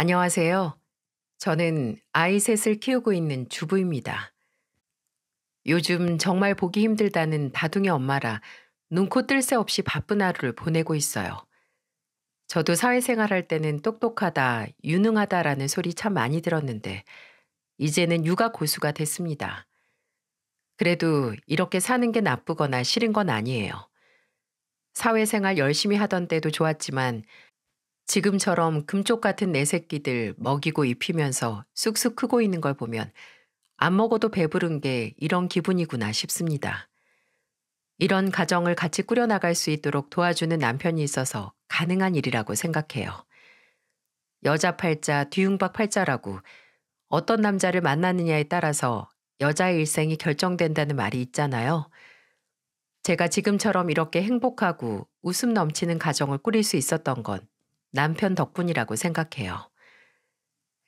안녕하세요. 저는 아이 셋을 키우고 있는 주부입니다. 요즘 정말 보기 힘들다는 다둥이 엄마라 눈코 뜰 새 없이 바쁜 하루를 보내고 있어요. 저도 사회생활할 때는 똑똑하다, 유능하다라는 소리 참 많이 들었는데 이제는 육아 고수가 됐습니다. 그래도 이렇게 사는 게 나쁘거나 싫은 건 아니에요. 사회생활 열심히 하던 때도 좋았지만 지금처럼 금쪽 같은 내 새끼들 먹이고 입히면서 쑥쑥 크고 있는 걸 보면 안 먹어도 배부른 게 이런 기분이구나 싶습니다. 이런 가정을 같이 꾸려나갈 수 있도록 도와주는 남편이 있어서 가능한 일이라고 생각해요. 여자 팔자, 뒤흉박 팔자라고 어떤 남자를 만나느냐에 따라서 여자의 일생이 결정된다는 말이 있잖아요. 제가 지금처럼 이렇게 행복하고 웃음 넘치는 가정을 꾸릴 수 있었던 건 남편 덕분이라고 생각해요.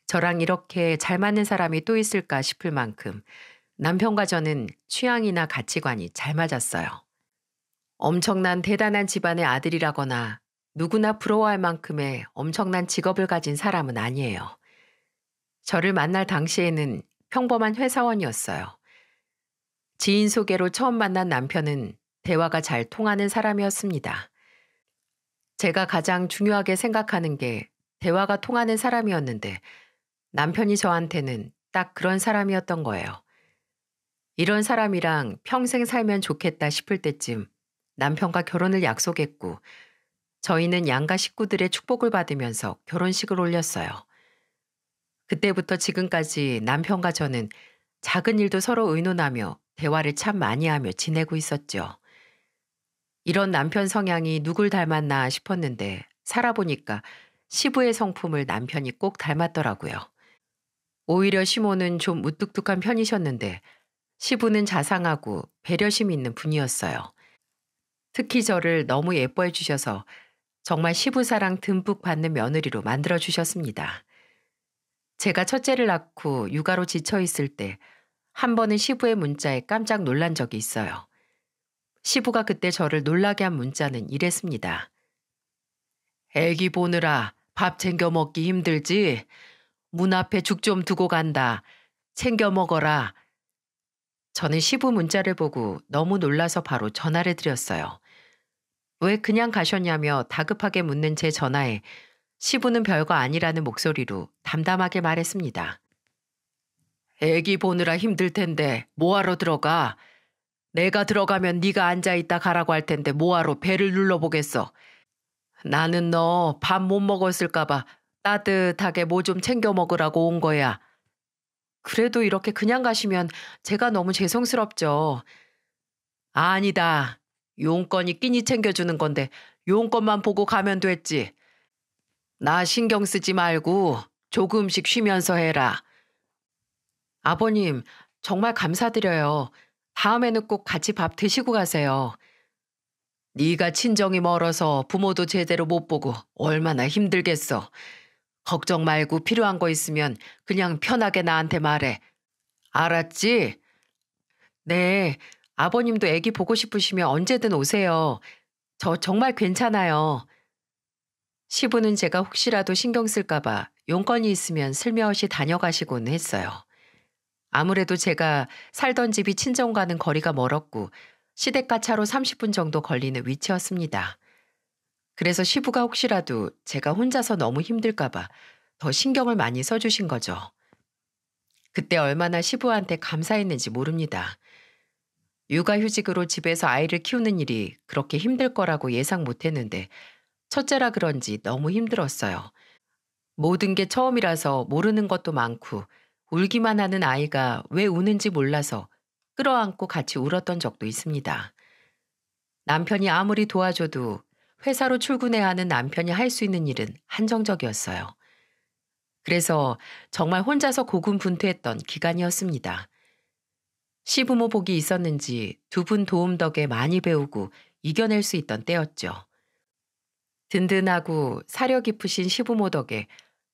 저랑 이렇게 잘 맞는 사람이 또 있을까 싶을 만큼 남편과 저는 취향이나 가치관이 잘 맞았어요. 엄청난 대단한 집안의 아들이라거나 누구나 부러워할 만큼의 엄청난 직업을 가진 사람은 아니에요. 저를 만날 당시에는 평범한 회사원이었어요. 지인 소개로 처음 만난 남편은 대화가 잘 통하는 사람이었습니다. 제가 가장 중요하게 생각하는 게 대화가 통하는 사람이었는데 남편이 저한테는 딱 그런 사람이었던 거예요. 이런 사람이랑 평생 살면 좋겠다 싶을 때쯤 남편과 결혼을 약속했고 저희는 양가 식구들의 축복을 받으면서 결혼식을 올렸어요. 그때부터 지금까지 남편과 저는 작은 일도 서로 의논하며 대화를 참 많이 하며 지내고 있었죠. 이런 남편 성향이 누굴 닮았나 싶었는데 살아보니까 시부의 성품을 남편이 꼭 닮았더라고요. 오히려 시모는 좀 우뚝뚝한 편이셨는데 시부는 자상하고 배려심 있는 분이었어요. 특히 저를 너무 예뻐해 주셔서 정말 시부 사랑 듬뿍 받는 며느리로 만들어 주셨습니다. 제가 첫째를 낳고 육아로 지쳐 있을 때 한 번은 시부의 문자에 깜짝 놀란 적이 있어요. 시부가 그때 저를 놀라게 한 문자는 이랬습니다. 애기 보느라 밥 챙겨 먹기 힘들지? 문 앞에 죽 좀 두고 간다. 챙겨 먹어라. 저는 시부 문자를 보고 너무 놀라서 바로 전화를 드렸어요. 왜 그냥 가셨냐며 다급하게 묻는 제 전화에 시부는 별거 아니라는 목소리로 담담하게 말했습니다. 애기 보느라 힘들 텐데 뭐하러 들어가? 내가 들어가면 네가 앉아있다 가라고 할 텐데 뭐하러 배를 눌러보겠어. 나는 너 밥 못 먹었을까봐 따뜻하게 뭐 좀 챙겨 먹으라고 온 거야. 그래도 이렇게 그냥 가시면 제가 너무 죄송스럽죠. 아니다. 용건이 끼니 챙겨주는 건데 용건만 보고 가면 됐지. 나 신경 쓰지 말고 조금씩 쉬면서 해라. 아버님, 정말 감사드려요. 다음에는 꼭 같이 밥 드시고 가세요. 네가 친정이 멀어서 부모도 제대로 못 보고 얼마나 힘들겠어. 걱정 말고 필요한 거 있으면 그냥 편하게 나한테 말해. 알았지? 네, 아버님도 애기 보고 싶으시면 언제든 오세요. 저 정말 괜찮아요. 시부는 제가 혹시라도 신경 쓸까봐 용건이 있으면 슬며시 다녀가시곤 했어요. 아무래도 제가 살던 집이 친정과는 거리가 멀었고 시댁가 차로 30분 정도 걸리는 위치였습니다. 그래서 시부가 혹시라도 제가 혼자서 너무 힘들까봐 더 신경을 많이 써주신 거죠. 그때 얼마나 시부한테 감사했는지 모릅니다. 육아휴직으로 집에서 아이를 키우는 일이 그렇게 힘들 거라고 예상 못 했는데 첫째라 그런지 너무 힘들었어요. 모든 게 처음이라서 모르는 것도 많고 울기만 하는 아이가 왜 우는지 몰라서 끌어안고 같이 울었던 적도 있습니다. 남편이 아무리 도와줘도 회사로 출근해야 하는 남편이 할 수 있는 일은 한정적이었어요. 그래서 정말 혼자서 고군분투했던 기간이었습니다. 시부모 복이 있었는지 두 분 도움 덕에 많이 배우고 이겨낼 수 있던 때였죠. 든든하고 사려 깊으신 시부모 덕에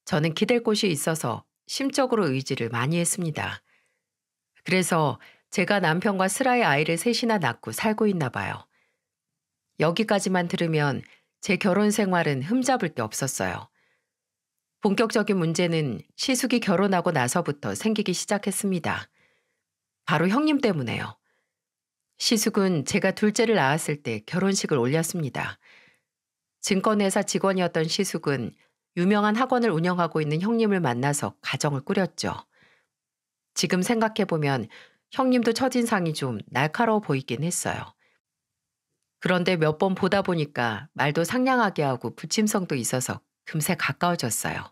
저는 기댈 곳이 있어서 심적으로 의지를 많이 했습니다. 그래서 제가 남편과 슬아의 아이를 셋이나 낳고 살고 있나 봐요. 여기까지만 들으면 제 결혼 생활은 흠잡을 게 없었어요. 본격적인 문제는 시숙이 결혼하고 나서부터 생기기 시작했습니다. 바로 형님 때문에요. 시숙은 제가 둘째를 낳았을 때 결혼식을 올렸습니다. 증권회사 직원이었던 시숙은 유명한 학원을 운영하고 있는 형님을 만나서 가정을 꾸렸죠. 지금 생각해보면 형님도 처진상이좀 날카로워 보이긴 했어요. 그런데 몇 번 보다 보니까 말도 상냥하게 하고 부침성도 있어서 금세 가까워졌어요.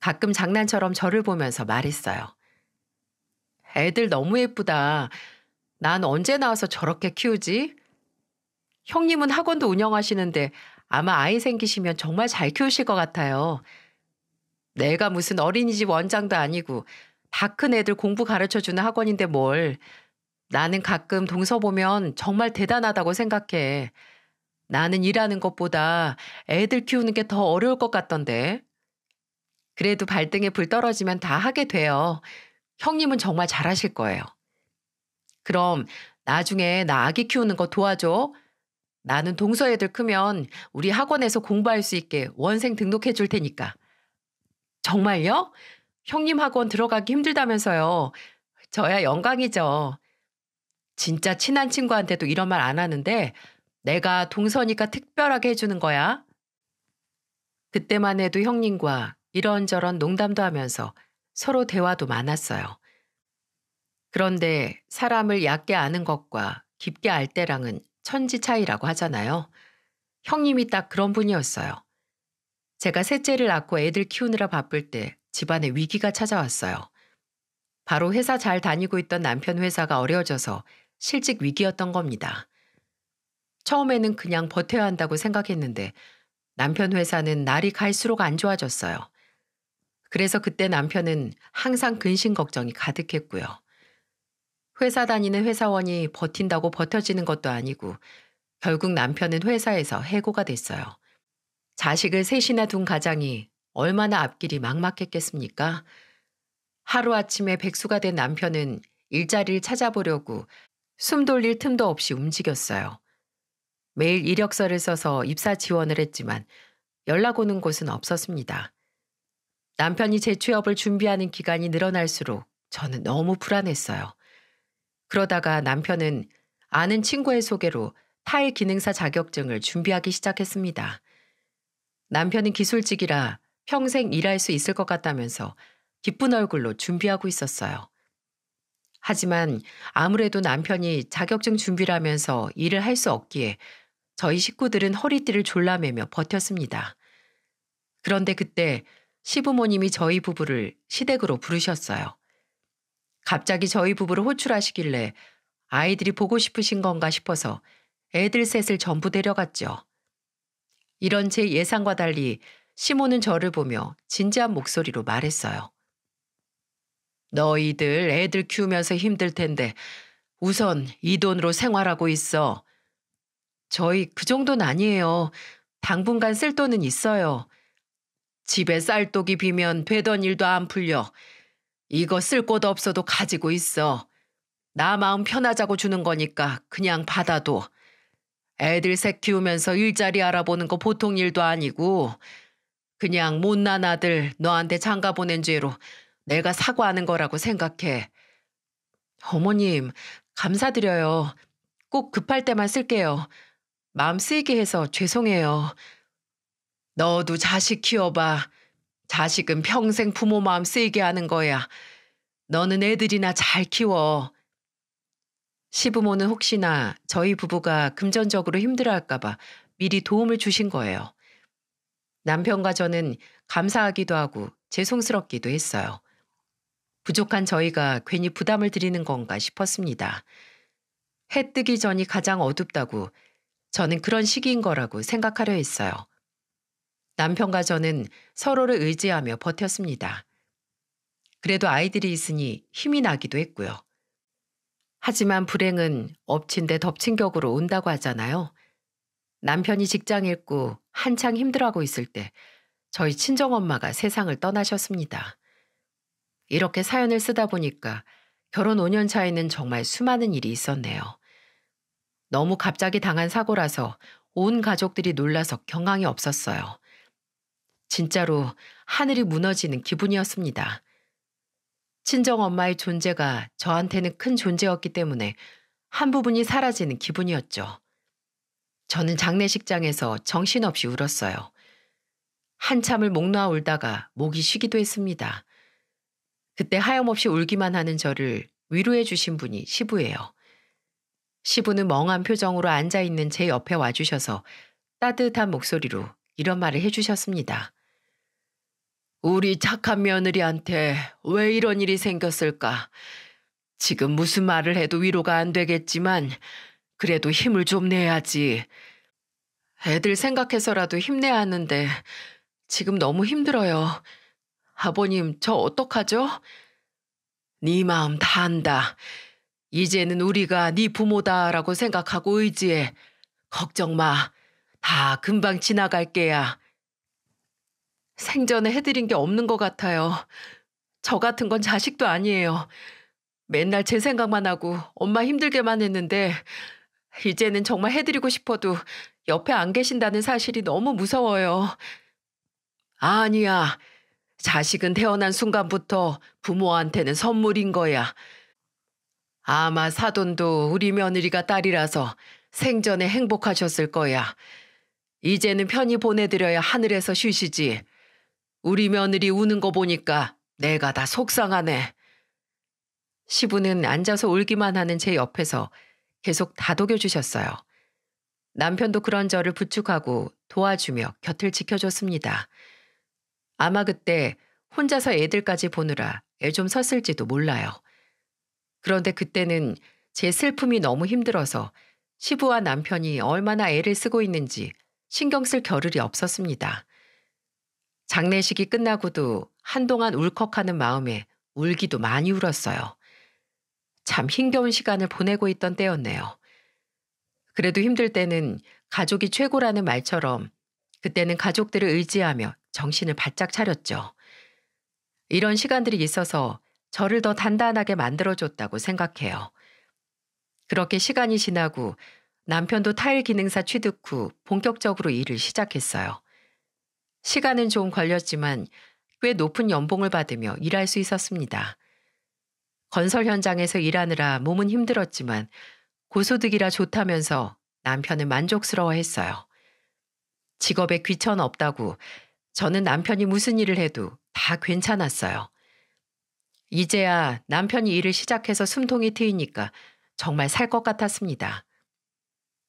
가끔 장난처럼 저를 보면서 말했어요. 애들 너무 예쁘다. 난 언제 나와서 저렇게 키우지? 형님은 학원도 운영하시는데 아마 아이 생기시면 정말 잘 키우실 것 같아요. 내가 무슨 어린이집 원장도 아니고 다 큰 애들 공부 가르쳐주는 학원인데 뭘. 나는 가끔 동서 보면 정말 대단하다고 생각해. 나는 일하는 것보다 애들 키우는 게 더 어려울 것 같던데. 그래도 발등에 불 떨어지면 다 하게 돼요. 형님은 정말 잘하실 거예요. 그럼 나중에 나 아기 키우는 거 도와줘. 나는 동서애들 크면 우리 학원에서 공부할 수 있게 원생 등록해 줄 테니까. 정말요? 형님 학원 들어가기 힘들다면서요. 저야 영광이죠. 진짜 친한 친구한테도 이런 말 안 하는데 내가 동서니까 특별하게 해주는 거야. 그때만 해도 형님과 이런저런 농담도 하면서 서로 대화도 많았어요. 그런데 사람을 얕게 아는 것과 깊게 알 때랑은 천지 차이라고 하잖아요. 형님이 딱 그런 분이었어요. 제가 셋째를 낳고 애들 키우느라 바쁠 때 집안에 위기가 찾아왔어요. 바로 회사 잘 다니고 있던 남편 회사가 어려워져서 실직 위기였던 겁니다. 처음에는 그냥 버텨야 한다고 생각했는데 남편 회사는 날이 갈수록 안 좋아졌어요. 그래서 그때 남편은 항상 근심 걱정이 가득했고요. 회사 다니는 회사원이 버틴다고 버텨지는 것도 아니고 결국 남편은 회사에서 해고가 됐어요. 자식을 셋이나 둔 가장이 얼마나 앞길이 막막했겠습니까? 하루아침에 백수가 된 남편은 일자리를 찾아보려고 숨 돌릴 틈도 없이 움직였어요. 매일 이력서를 써서 입사 지원을 했지만 연락 오는 곳은 없었습니다. 남편이 재취업을 준비하는 기간이 늘어날수록 저는 너무 불안했어요. 그러다가 남편은 아는 친구의 소개로 타일 기능사 자격증을 준비하기 시작했습니다. 남편은 기술직이라 평생 일할 수 있을 것 같다면서 기쁜 얼굴로 준비하고 있었어요. 하지만 아무래도 남편이 자격증 준비라면서 일을 할 수 없기에 저희 식구들은 허리띠를 졸라매며 버텼습니다. 그런데 그때 시부모님이 저희 부부를 시댁으로 부르셨어요. 갑자기 저희 부부를 호출하시길래 아이들이 보고 싶으신 건가 싶어서 애들 셋을 전부 데려갔죠. 이런 제 예상과 달리 시모는 저를 보며 진지한 목소리로 말했어요. 너희들 애들 키우면서 힘들 텐데 우선 이 돈으로 생활하고 있어. 저희 그 정도는 아니에요. 당분간 쓸 돈은 있어요. 집에 쌀독이 비면 되던 일도 안 풀려. 이거 쓸 곳 없어도 가지고 있어. 나 마음 편하자고 주는 거니까 그냥 받아도. 애들 새 키우면서 일자리 알아보는 거 보통 일도 아니고 그냥 못난 아들 너한테 장가 보낸 죄로 내가 사과하는 거라고 생각해. 어머님, 감사드려요. 꼭 급할 때만 쓸게요. 마음 쓰이게 해서 죄송해요. 너도 자식 키워봐. 자식은 평생 부모 마음 쓰이게 하는 거야. 너는 애들이나 잘 키워. 시부모는 혹시나 저희 부부가 금전적으로 힘들어할까봐 미리 도움을 주신 거예요. 남편과 저는 감사하기도 하고 죄송스럽기도 했어요. 부족한 저희가 괜히 부담을 드리는 건가 싶었습니다. 해 뜨기 전이 가장 어둡다고 저는 그런 시기인 거라고 생각하려 했어요. 남편과 저는 서로를 의지하며 버텼습니다. 그래도 아이들이 있으니 힘이 나기도 했고요. 하지만 불행은 엎친 데 덮친 격으로 온다고 하잖아요. 남편이 직장 잃고 한창 힘들어하고 있을 때 저희 친정엄마가 세상을 떠나셨습니다. 이렇게 사연을 쓰다 보니까 결혼 5년 차에는 정말 수많은 일이 있었네요. 너무 갑자기 당한 사고라서 온 가족들이 놀라서 경황이 없었어요. 진짜로 하늘이 무너지는 기분이었습니다. 친정 엄마의 존재가 저한테는 큰 존재였기 때문에 한 부분이 사라지는 기분이었죠. 저는 장례식장에서 정신없이 울었어요. 한참을 목 놓아 울다가 목이 쉬기도 했습니다. 그때 하염없이 울기만 하는 저를 위로해 주신 분이 시부예요. 시부는 멍한 표정으로 앉아있는 제 옆에 와주셔서 따뜻한 목소리로 이런 말을 해주셨습니다. 우리 착한 며느리한테 왜 이런 일이 생겼을까. 지금 무슨 말을 해도 위로가 안 되겠지만 그래도 힘을 좀 내야지. 애들 생각해서라도 힘내야 하는데 지금 너무 힘들어요. 아버님 저 어떡하죠? 네 마음 다 안다. 이제는 우리가 네 부모다라고 생각하고 의지해. 걱정 마. 다 금방 지나갈 게야. 생전에 해드린 게 없는 것 같아요. 저 같은 건 자식도 아니에요. 맨날 제 생각만 하고 엄마 힘들게만 했는데 이제는 정말 해드리고 싶어도 옆에 안 계신다는 사실이 너무 무서워요. 아, 아니야. 자식은 태어난 순간부터 부모한테는 선물인 거야. 아마 사돈도 우리 며느리가 딸이라서 생전에 행복하셨을 거야. 이제는 편히 보내드려야 하늘에서 쉬시지. 우리 며느리 우는 거 보니까 내가 다 속상하네. 시부는 앉아서 울기만 하는 제 옆에서 계속 다독여 주셨어요. 남편도 그런 저를 부축하고 도와주며 곁을 지켜줬습니다. 아마 그때 혼자서 애들까지 보느라 애 좀 섰을지도 몰라요. 그런데 그때는 제 슬픔이 너무 힘들어서 시부와 남편이 얼마나 애를 쓰고 있는지 신경 쓸 겨를이 없었습니다. 장례식이 끝나고도 한동안 울컥하는 마음에 울기도 많이 울었어요. 참 힘겨운 시간을 보내고 있던 때였네요. 그래도 힘들 때는 가족이 최고라는 말처럼 그때는 가족들을 의지하며 정신을 바짝 차렸죠. 이런 시간들이 있어서 저를 더 단단하게 만들어줬다고 생각해요. 그렇게 시간이 지나고 남편도 타일 기능사 취득 후 본격적으로 일을 시작했어요. 시간은 좀 걸렸지만 꽤 높은 연봉을 받으며 일할 수 있었습니다. 건설 현장에서 일하느라 몸은 힘들었지만 고소득이라 좋다면서 남편은 만족스러워 했어요. 직업에 귀천 없다고 저는 남편이 무슨 일을 해도 다 괜찮았어요. 이제야 남편이 일을 시작해서 숨통이 트이니까 정말 살 것 같았습니다.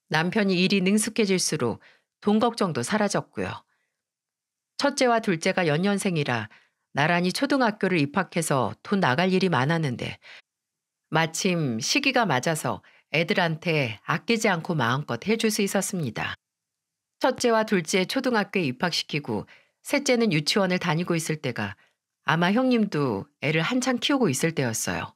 남편이 일이 능숙해질수록 돈 걱정도 사라졌고요. 첫째와 둘째가 연년생이라 나란히 초등학교를 입학해서 돈 나갈 일이 많았는데 마침 시기가 맞아서 애들한테 아끼지 않고 마음껏 해줄 수 있었습니다. 첫째와 둘째 초등학교에 입학시키고 셋째는 유치원을 다니고 있을 때가 아마 형님도 애를 한창 키우고 있을 때였어요.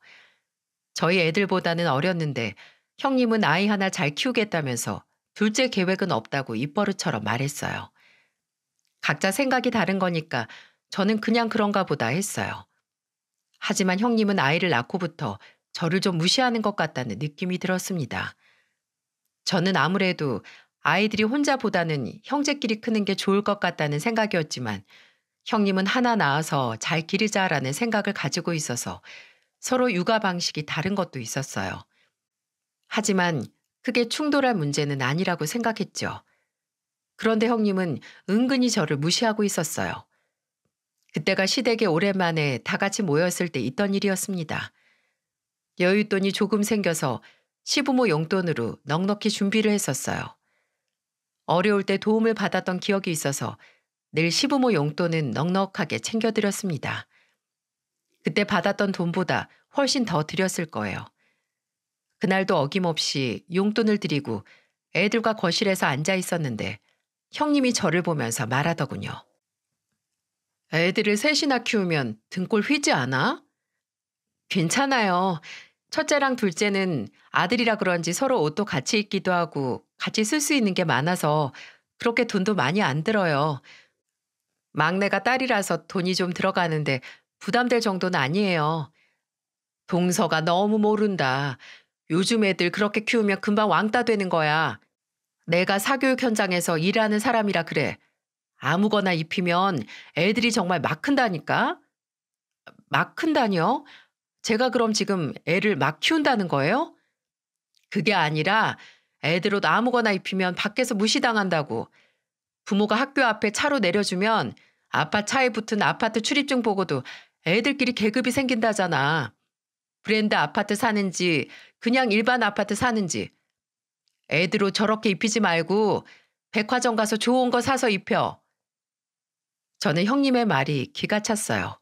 저희 애들보다는 어렸는데 형님은 아이 하나 잘 키우겠다면서 둘째 계획은 없다고 입버릇처럼 말했어요. 각자 생각이 다른 거니까 저는 그냥 그런가 보다 했어요. 하지만 형님은 아이를 낳고부터 저를 좀 무시하는 것 같다는 느낌이 들었습니다. 저는 아무래도 아이들이 혼자보다는 형제끼리 크는 게 좋을 것 같다는 생각이었지만 형님은 하나 낳아서 잘 기르자라는 생각을 가지고 있어서 서로 육아 방식이 다른 것도 있었어요. 하지만 크게 충돌할 문제는 아니라고 생각했죠. 그런데 형님은 은근히 저를 무시하고 있었어요. 그때가 시댁에 오랜만에 다 같이 모였을 때 있던 일이었습니다. 여윳돈이 조금 생겨서 시부모 용돈으로 넉넉히 준비를 했었어요. 어려울 때 도움을 받았던 기억이 있어서 늘 시부모 용돈은 넉넉하게 챙겨드렸습니다. 그때 받았던 돈보다 훨씬 더 드렸을 거예요. 그날도 어김없이 용돈을 드리고 애들과 거실에서 앉아 있었는데 형님이 저를 보면서 말하더군요. 애들을 셋이나 키우면 등골 휘지 않아? 괜찮아요. 첫째랑 둘째는 아들이라 그런지 서로 옷도 같이 입기도 하고 같이 쓸 수 있는 게 많아서 그렇게 돈도 많이 안 들어요. 막내가 딸이라서 돈이 좀 들어가는데 부담될 정도는 아니에요. 동서가 너무 모른다. 요즘 애들 그렇게 키우면 금방 왕따 되는 거야. 내가 사교육 현장에서 일하는 사람이라 그래. 아무거나 입히면 애들이 정말 막 큰다니까? 막 큰다니요? 제가 그럼 지금 애를 막 키운다는 거예요? 그게 아니라 애들 옷 아무거나 입히면 밖에서 무시당한다고. 부모가 학교 앞에 차로 내려주면 아빠 차에 붙은 아파트 출입증 보고도 애들끼리 계급이 생긴다잖아. 브랜드 아파트 사는지 그냥 일반 아파트 사는지 애들 옷 저렇게 입히지 말고 백화점 가서 좋은 거 사서 입혀. 저는 형님의 말이 기가 찼어요.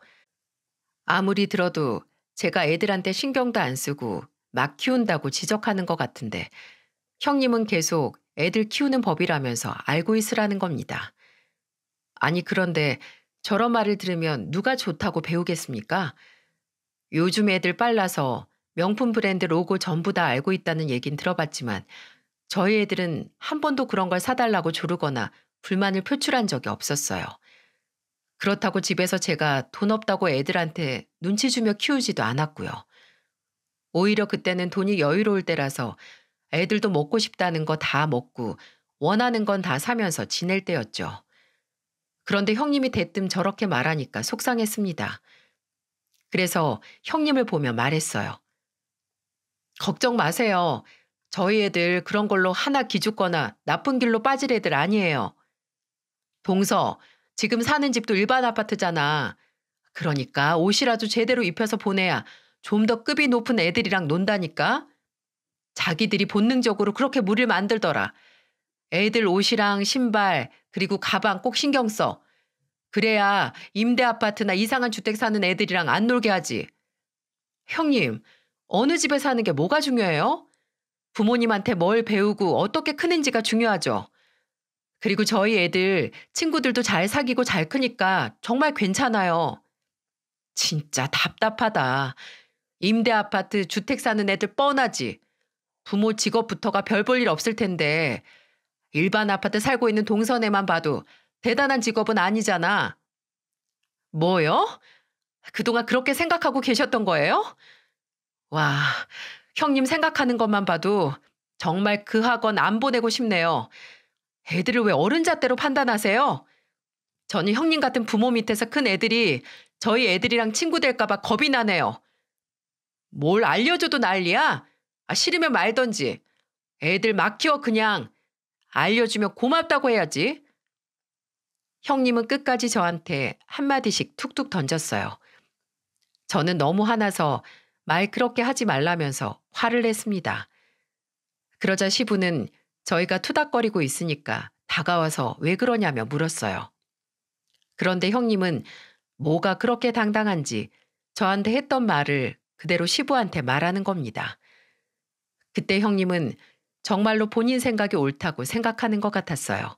아무리 들어도 제가 애들한테 신경도 안 쓰고 막 키운다고 지적하는 것 같은데 형님은 계속 애들 키우는 법이라면서 알고 있으라는 겁니다. 아니 그런데 저런 말을 들으면 누가 좋다고 배우겠습니까? 요즘 애들 빨라서 명품 브랜드 로고 전부 다 알고 있다는 얘긴 들어봤지만 저희 애들은 한 번도 그런 걸 사달라고 조르거나 불만을 표출한 적이 없었어요. 그렇다고 집에서 제가 돈 없다고 애들한테 눈치 주며 키우지도 않았고요. 오히려 그때는 돈이 여유로울 때라서 애들도 먹고 싶다는 거 다 먹고 원하는 건 다 사면서 지낼 때였죠. 그런데 형님이 대뜸 저렇게 말하니까 속상했습니다. 그래서 형님을 보며 말했어요. 걱정 마세요. 저희 애들 그런 걸로 하나 기죽거나 나쁜 길로 빠질 애들 아니에요. 동서, 지금 사는 집도 일반 아파트잖아. 그러니까 옷이라도 제대로 입혀서 보내야 좀 더 급이 높은 애들이랑 논다니까? 자기들이 본능적으로 그렇게 물을 만들더라. 애들 옷이랑 신발, 그리고 가방 꼭 신경 써. 그래야 임대 아파트나 이상한 주택 사는 애들이랑 안 놀게 하지. 형님, 어느 집에 사는 게 뭐가 중요해요? 부모님한테 뭘 배우고 어떻게 크는지가 중요하죠. 그리고 저희 애들 친구들도 잘 사귀고 잘 크니까 정말 괜찮아요. 진짜 답답하다. 임대 아파트 주택 사는 애들 뻔하지. 부모 직업부터가 별 볼 일 없을 텐데 일반 아파트 살고 있는 동선에만 봐도 대단한 직업은 아니잖아. 뭐요? 그동안 그렇게 생각하고 계셨던 거예요? 와, 형님 생각하는 것만 봐도 정말 그 학원 안 보내고 싶네요. 애들을 왜 어른 잣대로 판단하세요? 저는 형님 같은 부모 밑에서 큰 애들이 저희 애들이랑 친구 될까봐 겁이 나네요. 뭘 알려줘도 난리야? 아, 싫으면 말던지. 애들 막 키워 그냥. 알려주면 고맙다고 해야지. 형님은 끝까지 저한테 한마디씩 툭툭 던졌어요. 저는 너무 화나서 말 그렇게 하지 말라면서 화를 냈습니다. 그러자 시부는 저희가 투닥거리고 있으니까 다가와서 왜 그러냐며 물었어요. 그런데 형님은 뭐가 그렇게 당당한지 저한테 했던 말을 그대로 시부한테 말하는 겁니다. 그때 형님은 정말로 본인 생각이 옳다고 생각하는 것 같았어요.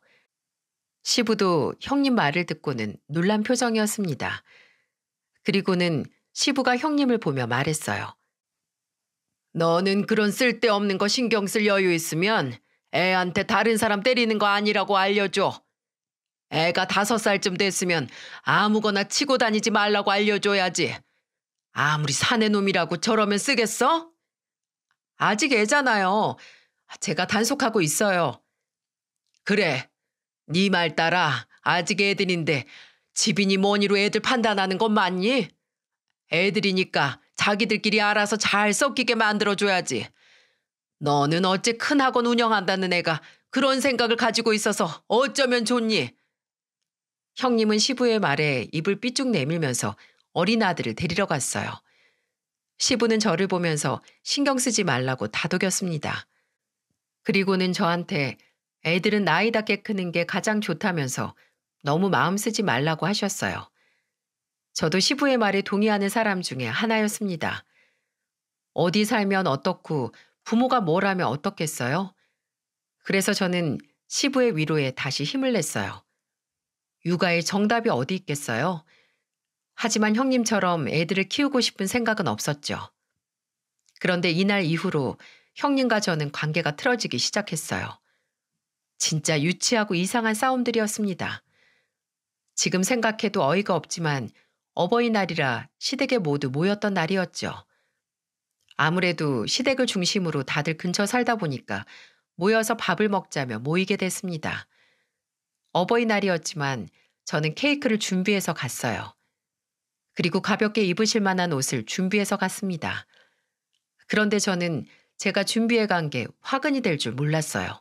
시부도 형님 말을 듣고는 놀란 표정이었습니다. 그리고는 시부가 형님을 보며 말했어요. 너는 그런 쓸데없는 거 신경 쓸 여유 있으면 애한테 다른 사람 때리는 거 아니라고 알려줘. 애가 다섯 살쯤 됐으면 아무거나 치고 다니지 말라고 알려줘야지. 아무리 사내놈이라고 저러면 쓰겠어? 아직 애잖아요. 제가 단속하고 있어요. 그래, 네 말 따라 아직 애들인데 집이니 뭐니로 애들 판단하는 건 맞니? 애들이니까 자기들끼리 알아서 잘 섞이게 만들어줘야지. 너는 어째 큰 학원 운영한다는 애가 그런 생각을 가지고 있어서 어쩌면 좋니? 형님은 시부의 말에 입을 삐쭉 내밀면서 어린 아들을 데리러 갔어요. 시부는 저를 보면서 신경 쓰지 말라고 다독였습니다. 그리고는 저한테 애들은 나이답게 크는 게 가장 좋다면서 너무 마음 쓰지 말라고 하셨어요. 저도 시부의 말에 동의하는 사람 중에 하나였습니다. 어디 살면 어떻고 부모가 뭘 하면 어떻겠어요? 그래서 저는 시부의 위로에 다시 힘을 냈어요. 육아의 정답이 어디 있겠어요? 하지만 형님처럼 애들을 키우고 싶은 생각은 없었죠. 그런데 이날 이후로 형님과 저는 관계가 틀어지기 시작했어요. 진짜 유치하고 이상한 싸움들이었습니다. 지금 생각해도 어이가 없지만 어버이날이라 시댁에 모두 모였던 날이었죠. 아무래도 시댁을 중심으로 다들 근처 살다 보니까 모여서 밥을 먹자며 모이게 됐습니다. 어버이날이었지만 저는 케이크를 준비해서 갔어요. 그리고 가볍게 입으실 만한 옷을 준비해서 갔습니다. 그런데 저는 제가 준비해 간 게 화근이 될 줄 몰랐어요.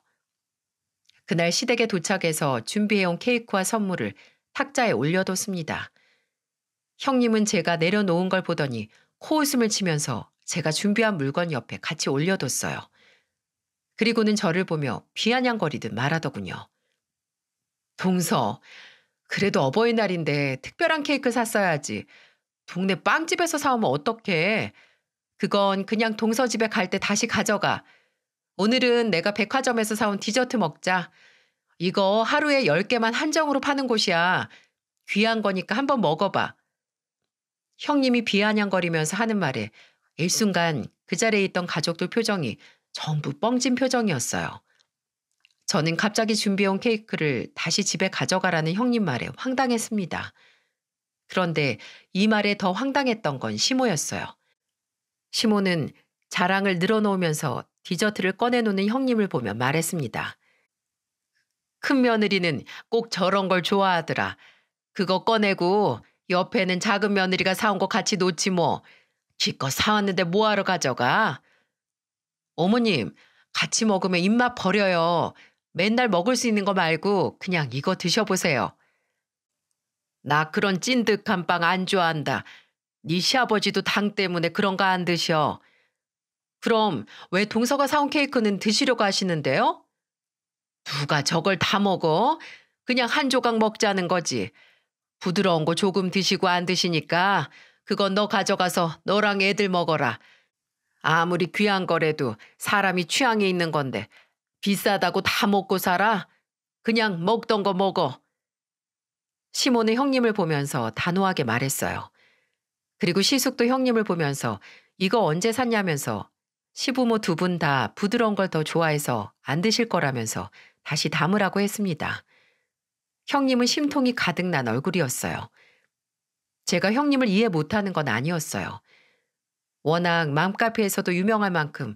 그날 시댁에 도착해서 준비해온 케이크와 선물을 탁자에 올려뒀습니다. 형님은 제가 내려놓은 걸 보더니 코웃음을 치면서 제가 준비한 물건 옆에 같이 올려뒀어요. 그리고는 저를 보며 비아냥거리듯 말하더군요. 동서, 그래도 어버이날인데 특별한 케이크 샀어야지. 동네 빵집에서 사오면 어떡해. 그건 그냥 동서 집에 갈 때 다시 가져가. 오늘은 내가 백화점에서 사온 디저트 먹자. 이거 하루에 10개만 한정으로 파는 곳이야. 귀한 거니까 한번 먹어봐. 형님이 비아냥거리면서 하는 말에 일순간 그 자리에 있던 가족들 표정이 전부 뻥진 표정이었어요. 저는 갑자기 준비해온 케이크를 다시 집에 가져가라는 형님 말에 황당했습니다. 그런데 이 말에 더 황당했던 건 시모였어요. 시모는 자랑을 늘어놓으면서 디저트를 꺼내놓는 형님을 보며 말했습니다. 큰 며느리는 꼭 저런 걸 좋아하더라. 그거 꺼내고 옆에는 작은 며느리가 사온 거 같이 놓지 뭐. 기껏 사왔는데 뭐하러 가져가? 어머님, 같이 먹으면 입맛 버려요. 맨날 먹을 수 있는 거 말고 그냥 이거 드셔보세요. 나 그런 찐득한 빵 안 좋아한다. 네 시아버지도 당 때문에 그런 거 안 드셔. 그럼 왜 동서가 사온 케이크는 드시려고 하시는데요? 누가 저걸 다 먹어? 그냥 한 조각 먹자는 거지. 부드러운 거 조금 드시고 안 드시니까 그건 너 가져가서 너랑 애들 먹어라. 아무리 귀한 거래도 사람이 취향이 있는 건데 비싸다고 다 먹고 살아? 그냥 먹던 거 먹어. 시몬은 형님을 보면서 단호하게 말했어요. 그리고 시숙도 형님을 보면서 이거 언제 샀냐면서 시부모 두 분 다 부드러운 걸 더 좋아해서 안 드실 거라면서 다시 담으라고 했습니다. 형님은 심통이 가득 난 얼굴이었어요. 제가 형님을 이해 못하는 건 아니었어요. 워낙 맘카페에서도 유명할 만큼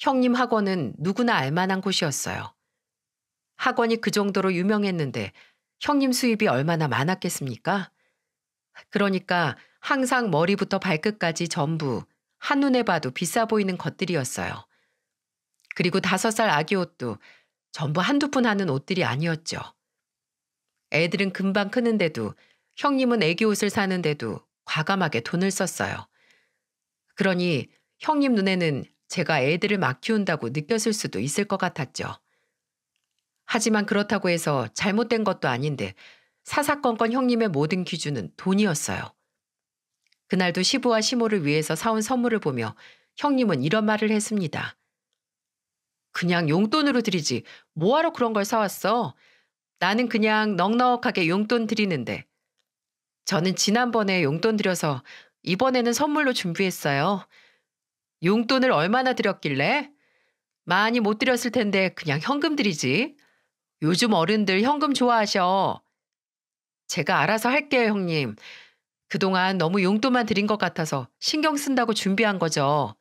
형님 학원은 누구나 알만한 곳이었어요. 학원이 그 정도로 유명했는데 형님 수입이 얼마나 많았겠습니까? 그러니까 항상 머리부터 발끝까지 전부 한눈에 봐도 비싸 보이는 것들이었어요. 그리고 다섯 살 아기 옷도 전부 한두 푼 하는 옷들이 아니었죠. 애들은 금방 크는데도 형님은 애기 옷을 사는데도 과감하게 돈을 썼어요. 그러니 형님 눈에는 제가 애들을 막 키운다고 느꼈을 수도 있을 것 같았죠. 하지만 그렇다고 해서 잘못된 것도 아닌데 사사건건 형님의 모든 기준은 돈이었어요. 그날도 시부와 시모를 위해서 사온 선물을 보며 형님은 이런 말을 했습니다. 그냥 용돈으로 드리지 뭐하러 그런 걸 사왔어? 나는 그냥 넉넉하게 용돈 드리는데. 저는 지난번에 용돈 드려서 이번에는 선물로 준비했어요. 용돈을 얼마나 드렸길래? 많이 못 드렸을 텐데 그냥 현금 드리지. 요즘 어른들 현금 좋아하셔. 제가 알아서 할게요, 형님. 그동안 너무 용돈만 드린 것 같아서 신경 쓴다고 준비한 거죠.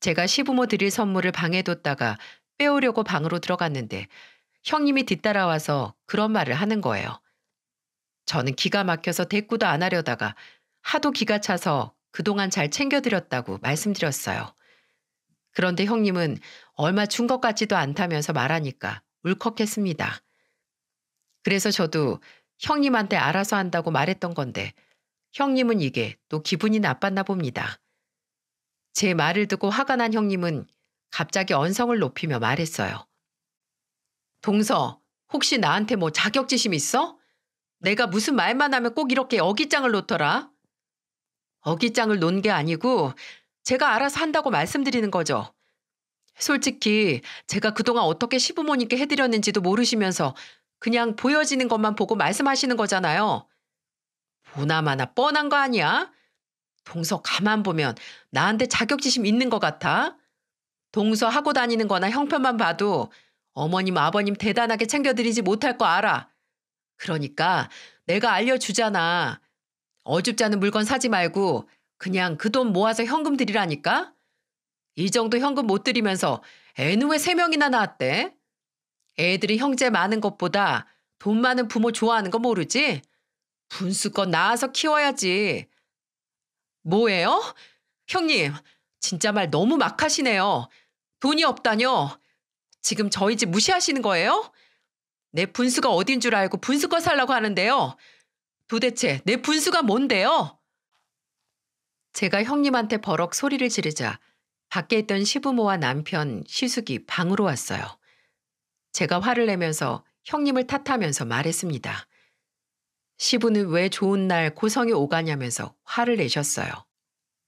제가 시부모 드릴 선물을 방에 뒀다가 빼오려고 방으로 들어갔는데 형님이 뒤따라와서 그런 말을 하는 거예요. 저는 기가 막혀서 대꾸도 안 하려다가 하도 기가 차서 그동안 잘 챙겨드렸다고 말씀드렸어요. 그런데 형님은 얼마 준 것 같지도 않다면서 말하니까 울컥했습니다. 그래서 저도 형님한테 알아서 한다고 말했던 건데 형님은 이게 또 기분이 나빴나 봅니다. 제 말을 듣고 화가 난 형님은 갑자기 언성을 높이며 말했어요. 동서, 혹시 나한테 뭐 자격지심 있어? 내가 무슨 말만 하면 꼭 이렇게 어깃장을 놓더라. 어깃장을 놓은 게 아니고 제가 알아서 한다고 말씀드리는 거죠. 솔직히 제가 그동안 어떻게 시부모님께 해드렸는지도 모르시면서 그냥 보여지는 것만 보고 말씀하시는 거잖아요. 보나마나 뻔한 거 아니야? 동서 가만 보면 나한테 자격지심 있는 것 같아. 동서 하고 다니는 거나 형편만 봐도 어머님, 아버님 대단하게 챙겨드리지 못할 거 알아. 그러니까 내가 알려주잖아. 어줍지 않은 물건 사지 말고 그냥 그 돈 모아서 현금 드리라니까? 이 정도 현금 못 드리면서 애는 왜세 명이나 낳았대? 애들이 형제 많은 것보다 돈 많은 부모 좋아하는 거 모르지? 분수껏 낳아서 키워야지. 뭐예요? 형님, 진짜 말 너무 막 하시네요. 돈이 없다뇨. 지금 저희 집 무시하시는 거예요? 내 분수가 어딘 줄 알고 분수껏 살라고 하는데요. 도대체 내 분수가 뭔데요? 제가 형님한테 버럭 소리를 지르자 밖에 있던 시부모와 남편 시숙이 방으로 왔어요. 제가 화를 내면서 형님을 탓하면서 말했습니다. 시부는 왜 좋은 날고성이 오가냐면서 화를 내셨어요.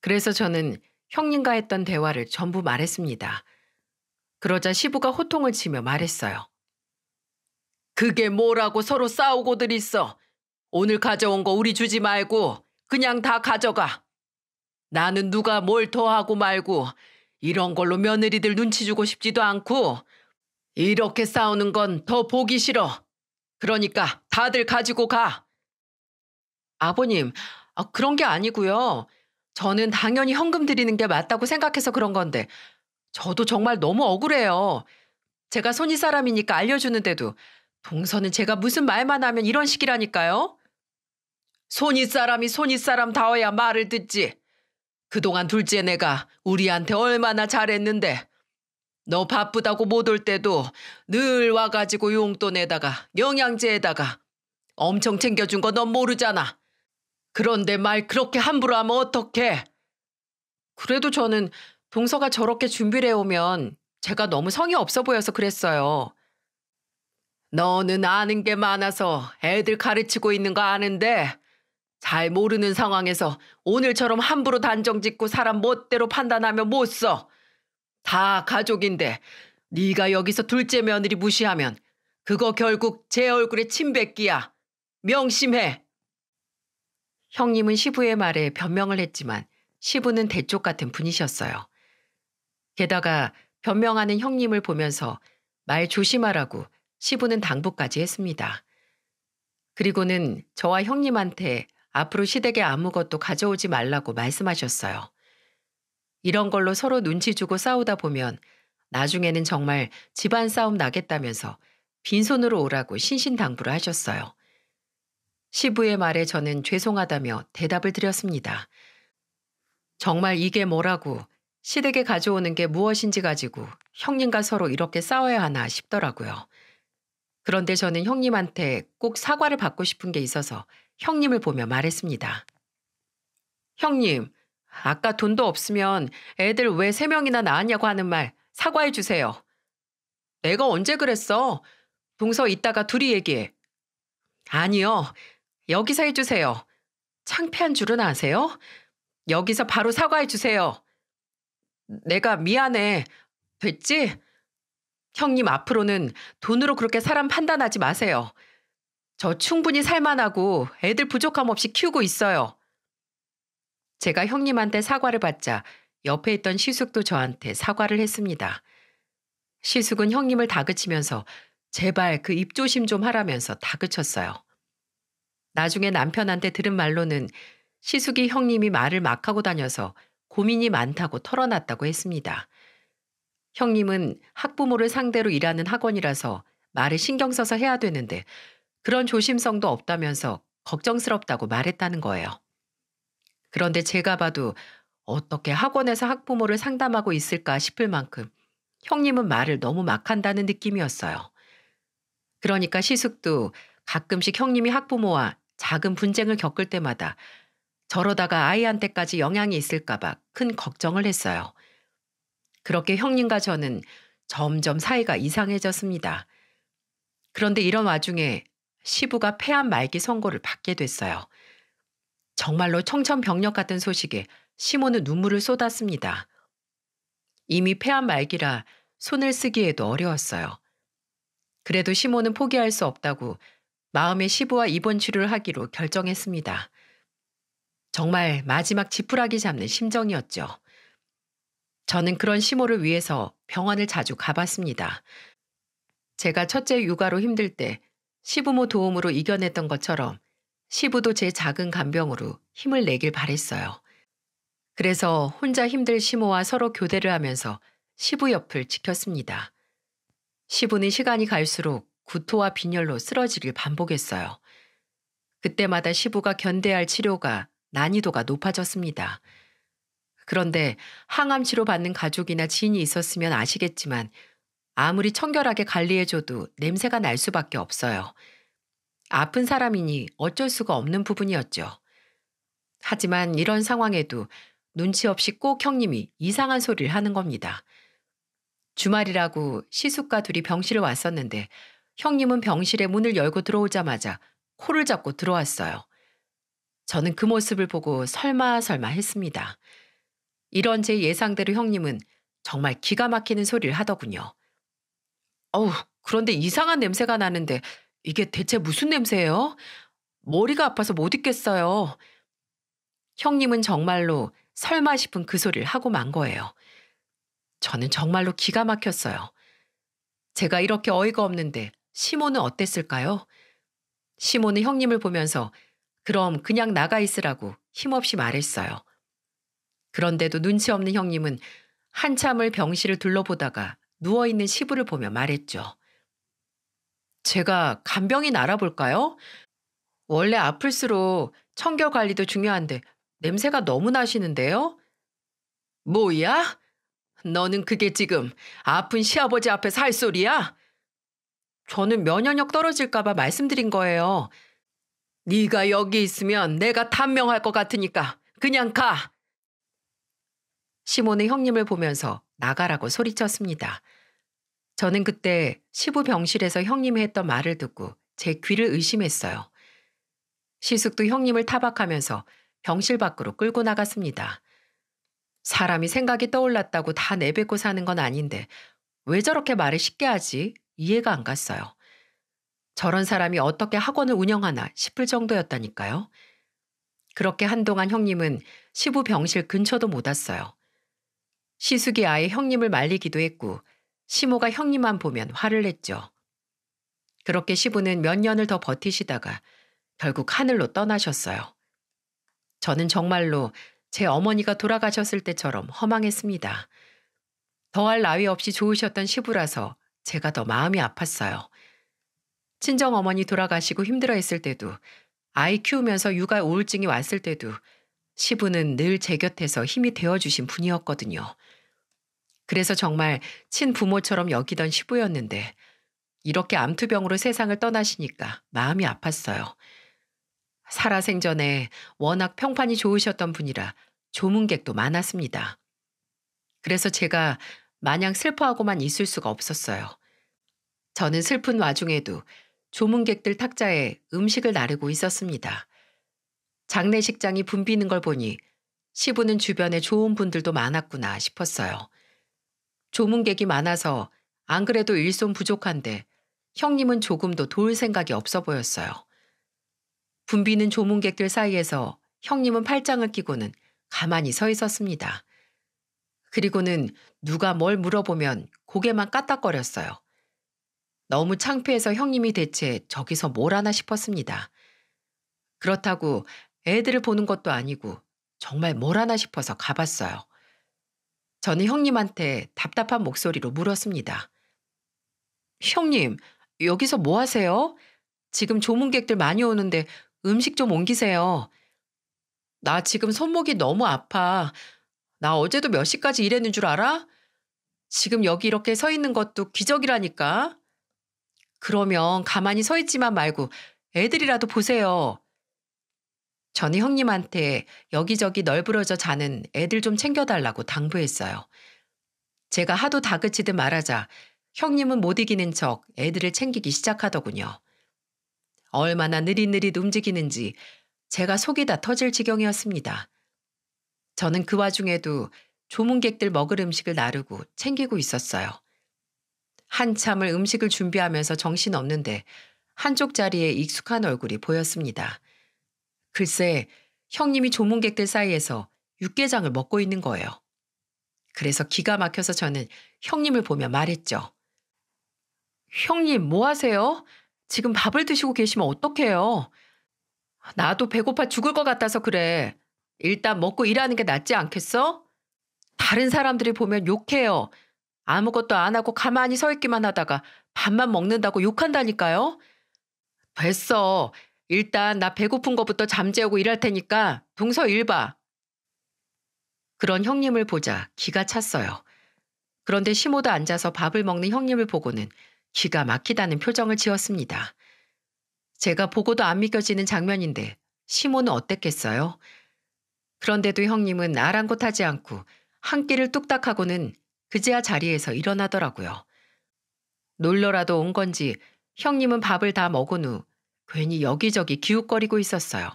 그래서 저는 형님과 했던 대화를 전부 말했습니다. 그러자 시부가 호통을 치며 말했어요. 그게 뭐라고 서로 싸우고들 있어. 오늘 가져온 거 우리 주지 말고 그냥 다 가져가. 나는 누가 뭘 더하고 말고 이런 걸로 며느리들 눈치 주고 싶지도 않고 이렇게 싸우는 건 더 보기 싫어. 그러니까 다들 가지고 가. 아버님, 아, 그런 게 아니고요. 저는 당연히 현금 드리는 게 맞다고 생각해서 그런 건데 저도 정말 너무 억울해요. 제가 손이 사람이니까 알려주는데도 동서는 제가 무슨 말만 하면 이런 식이라니까요. 손이 사람이 손이 사람 다워야 말을 듣지. 그동안 둘째 내가 우리한테 얼마나 잘했는데 너 바쁘다고 못 올 때도 늘 와가지고 용돈에다가 영양제에다가 엄청 챙겨준 거 넌 모르잖아. 그런데 말 그렇게 함부로 하면 어떡해. 그래도 저는 동서가 저렇게 준비를 해오면 제가 너무 성의 없어 보여서 그랬어요. 너는 아는 게 많아서 애들 가르치고 있는 거 아는데 잘 모르는 상황에서 오늘처럼 함부로 단정 짓고 사람 멋대로 판단하면못 써. 다 가족인데 네가 여기서 둘째 며느리 무시하면 그거 결국 제 얼굴에 침 뱉기야. 명심해. 형님은 시부의 말에 변명을 했지만 시부는 대쪽 같은 분이셨어요. 게다가 변명하는 형님을 보면서 말 조심하라고 시부는 당부까지 했습니다. 그리고는 저와 형님한테 앞으로 시댁에 아무것도 가져오지 말라고 말씀하셨어요. 이런 걸로 서로 눈치 주고 싸우다 보면 나중에는 정말 집안 싸움 나겠다면서 빈손으로 오라고 신신당부를 하셨어요. 시부의 말에 저는 죄송하다며 대답을 드렸습니다. 정말 이게 뭐라고 시댁에 가져오는 게 무엇인지 가지고 형님과 서로 이렇게 싸워야 하나 싶더라고요. 그런데 저는 형님한테 꼭 사과를 받고 싶은 게 있어서 형님을 보며 말했습니다. 형님, 아까 돈도 없으면 애들 왜 세 명이나 낳았냐고 하는 말 사과해 주세요. 내가 언제 그랬어? 동서 있다가 둘이 얘기해. 아니요. 여기서 해주세요. 창피한 줄은 아세요? 여기서 바로 사과해 주세요. 내가 미안해. 됐지? 형님 앞으로는 돈으로 그렇게 사람 판단하지 마세요. 저 충분히 살만하고 애들 부족함 없이 키우고 있어요. 제가 형님한테 사과를 받자 옆에 있던 시숙도 저한테 사과를 했습니다. 시숙은 형님을 다그치면서 제발 그 입조심 좀 하라면서 다그쳤어요. 나중에 남편한테 들은 말로는 시숙이 형님이 말을 막 하고 다녀서 고민이 많다고 털어놨다고 했습니다. 형님은 학부모를 상대로 일하는 학원이라서 말을 신경 써서 해야 되는데 그런 조심성도 없다면서 걱정스럽다고 말했다는 거예요. 그런데 제가 봐도 어떻게 학원에서 학부모를 상담하고 있을까 싶을 만큼 형님은 말을 너무 막 한다는 느낌이었어요. 그러니까 시숙도 가끔씩 형님이 학부모와 작은 분쟁을 겪을 때마다 저러다가 아이한테까지 영향이 있을까봐 큰 걱정을 했어요. 그렇게 형님과 저는 점점 사이가 이상해졌습니다. 그런데 이런 와중에 시부가 폐암 말기 선고를 받게 됐어요. 정말로 청천벽력 같은 소식에 시모는 눈물을 쏟았습니다. 이미 폐암 말기라 손을 쓰기에도 어려웠어요. 그래도 시모는 포기할 수 없다고 마음의 시부와 입원 치료를 하기로 결정했습니다. 정말 마지막 지푸라기 잡는 심정이었죠. 저는 그런 시모를 위해서 병원을 자주 가봤습니다. 제가 첫째 육아로 힘들 때 시부모 도움으로 이겨냈던 것처럼 시부도 제 작은 간병으로 힘을 내길 바랬어요. 그래서 혼자 힘들 시모와 서로 교대를 하면서 시부 옆을 지켰습니다. 시부는 시간이 갈수록 구토와 빈혈로 쓰러지길 반복했어요. 그때마다 시부가 견뎌야 할 치료가 난이도가 높아졌습니다. 그런데 항암 치료 받는 가족이나 지인이 있었으면 아시겠지만 아무리 청결하게 관리해줘도 냄새가 날 수밖에 없어요. 아픈 사람이니 어쩔 수가 없는 부분이었죠. 하지만 이런 상황에도 눈치 없이 꼭 형님이 이상한 소리를 하는 겁니다. 주말이라고 시숙가 둘이 병실에 왔었는데 형님은 병실에 문을 열고 들어오자마자 코를 잡고 들어왔어요. 저는 그 모습을 보고 설마 설마 했습니다. 이런 제 예상대로 형님은 정말 기가 막히는 소리를 하더군요. 어우, 그런데 이상한 냄새가 나는데 이게 대체 무슨 냄새예요? 머리가 아파서 못 있겠어요. 형님은 정말로 설마 싶은 그 소리를 하고 만 거예요. 저는 정말로 기가 막혔어요. 제가 이렇게 어이가 없는데 시몬은 어땠을까요? 시몬은 형님을 보면서 그럼 그냥 나가 있으라고 힘없이 말했어요. 그런데도 눈치 없는 형님은 한참을 병실을 둘러보다가 누워있는 시부를 보며 말했죠. 제가 간병인 알아볼까요? 원래 아플수록 청결 관리도 중요한데 냄새가 너무 나시는데요? 뭐야? 너는 그게 지금 아픈 시아버지 앞에살 소리야? 저는 면역력 떨어질까봐 말씀드린 거예요. 네가 여기 있으면 내가 탐명할것 같으니까 그냥 가. 시몬의 형님을 보면서 나가라고 소리쳤습니다. 저는 그때 시부 병실에서 형님이 했던 말을 듣고 제 귀를 의심했어요. 시숙도 형님을 타박하면서 병실 밖으로 끌고 나갔습니다. 사람이 생각이 떠올랐다고 다 내뱉고 사는 건 아닌데 왜 저렇게 말을 쉽게 하지? 이해가 안 갔어요. 저런 사람이 어떻게 학원을 운영하나 싶을 정도였다니까요. 그렇게 한동안 형님은 시부 병실 근처도 못 왔어요. 시숙이 아예 형님을 말리기도 했고 시모가 형님만 보면 화를 냈죠. 그렇게 시부는 몇 년을 더 버티시다가 결국 하늘로 떠나셨어요. 저는 정말로 제 어머니가 돌아가셨을 때처럼 허망했습니다. 더할 나위 없이 좋으셨던 시부라서 제가 더 마음이 아팠어요. 친정 어머니 돌아가시고 힘들어했을 때도 아이 키우면서 육아 우울증이 왔을 때도 시부는 늘 제 곁에서 힘이 되어주신 분이었거든요. 그래서 정말 친부모처럼 여기던 시부였는데 이렇게 암투병으로 세상을 떠나시니까 마음이 아팠어요. 살아생전에 워낙 평판이 좋으셨던 분이라 조문객도 많았습니다. 그래서 제가 마냥 슬퍼하고만 있을 수가 없었어요. 저는 슬픈 와중에도 조문객들 탁자에 음식을 나르고 있었습니다. 장례식장이 붐비는 걸 보니 시부는 주변에 좋은 분들도 많았구나 싶었어요. 조문객이 많아서 안 그래도 일손 부족한데 형님은 조금도 도울 생각이 없어 보였어요. 붐비는 조문객들 사이에서 형님은 팔짱을 끼고는 가만히 서 있었습니다. 그리고는 누가 뭘 물어보면 고개만 까딱거렸어요. 너무 창피해서 형님이 대체 저기서 뭘 하나 싶었습니다. 그렇다고 애들을 보는 것도 아니고 정말 뭘 하나 싶어서 가봤어요. 저는 형님한테 답답한 목소리로 물었습니다. 형님, 여기서 뭐 하세요? 지금 조문객들 많이 오는데 음식 좀 옮기세요. 나 지금 손목이 너무 아파. 나 어제도 몇 시까지 일했는 줄 알아? 지금 여기 이렇게 서 있는 것도 기적이라니까. 그러면 가만히 서 있지만 말고 애들이라도 보세요. 저는 형님한테 여기저기 널브러져 자는 애들 좀 챙겨달라고 당부했어요. 제가 하도 다그치듯 말하자 형님은 못 이기는 척 애들을 챙기기 시작하더군요. 얼마나 느릿느릿 움직이는지 제가 속이 다 터질 지경이었습니다. 저는 그 와중에도 조문객들 먹을 음식을 나르고 챙기고 있었어요. 한참을 음식을 준비하면서 정신없는데 한쪽 자리에 익숙한 얼굴이 보였습니다. 글쎄 형님이 조문객들 사이에서 육개장을 먹고 있는 거예요. 그래서 기가 막혀서 저는 형님을 보며 말했죠. 형님 뭐 하세요? 지금 밥을 드시고 계시면 어떡해요? 나도 배고파 죽을 것 같아서 그래. 일단 먹고 일하는 게 낫지 않겠어? 다른 사람들이 보면 욕해요. 아무것도 안 하고 가만히 서 있기만 하다가 밥만 먹는다고 욕한다니까요. 됐어. 일단 나 배고픈 것부터 잠재우고 일할 테니까 동서 일 봐. 그런 형님을 보자 기가 찼어요. 그런데 시모도 앉아서 밥을 먹는 형님을 보고는 기가 막히다는 표정을 지었습니다. 제가 보고도 안 믿겨지는 장면인데 시모는 어땠겠어요? 그런데도 형님은 아랑곳하지 않고 한 끼를 뚝딱하고는 그제야 자리에서 일어나더라고요. 놀러라도 온 건지 형님은 밥을 다 먹은 후 괜히 여기저기 기웃거리고 있었어요.